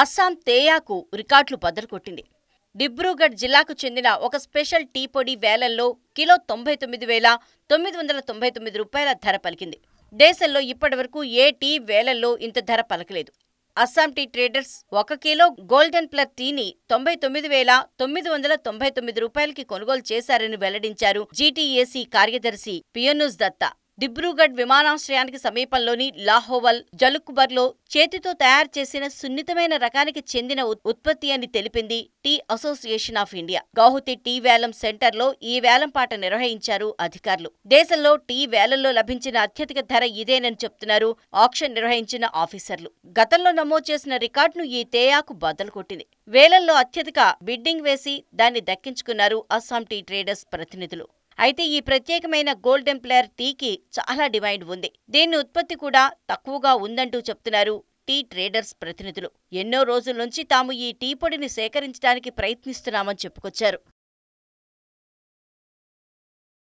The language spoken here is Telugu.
అస్సాం తేయాకు రికార్డులు బద్దలుకొట్టింది డిబ్రూగఢ్ జిల్లాకు చెందిన ఒక స్పెషల్ టీ పొడి వేలల్లో కిలో తొంభై తొమ్మిది వేల తొమ్మిది వందల తొంభై తొమ్మిది రూపాయల ధర పలికింది దేశంలో ఇప్పటివరకు ఏ టీ వేలల్లో ఇంత ధర పలకలేదు అస్సాం టీ ట్రేడర్స్ ఒక కిలో గోల్డెన్ ప్లర్ టీని తొంభై తొమ్మిది వేల తొమ్మిది వందల తొంభై తొమ్మిది రూపాయలకి కొనుగోలు చేశారని వెల్లడించారు జీటీఏసీ కార్యదర్శి పియోనూస్ దత్తా డిబ్రూగఢ్ విమానాశ్రయానికి సమీపంలోని లాహోవల్ జలుక్కుబర్లో చేతితో తయారు చేసిన సున్నితమైన రకానికి చెందిన ఉత్పత్తి అని తెలిపింది tea association of India Guwahati tea వేలం సెంటర్లో ఈ వేలం పాట నిర్వహించారు అధికారులు దేశంలో టీ వేలంలో లభించిన అత్యధిక ధర ఇదేనని చెప్తున్నారు ఆక్షన్ నిర్వహించిన ఆఫీసర్లు గతంలో నమోదు చేసిన రికార్డును ఈ తేయాకు బద్దలు కొట్టింది వేలంలో అత్యధిక బిడ్డింగ్ వేసి దాన్ని దక్కించుకున్నారు అస్సాం టీ ట్రేడర్స్ ప్రతినిధులు అయితే ఈ ప్రత్యేకమైన గోల్డ్ టెంప్లర్ టీకి చాలా డిమాండ్ ఉంది దీని ఉత్పత్తి కూడా తక్కువగా ఉందంటూ చెప్తున్నారు టీ ట్రేడర్స్ ప్రతినిధులు ఎన్నో రోజుల నుంచి తాము ఈ టీ పొడిని సేకరించడానికి ప్రయత్నిస్తున్నామని చెప్పుకొచ్చారు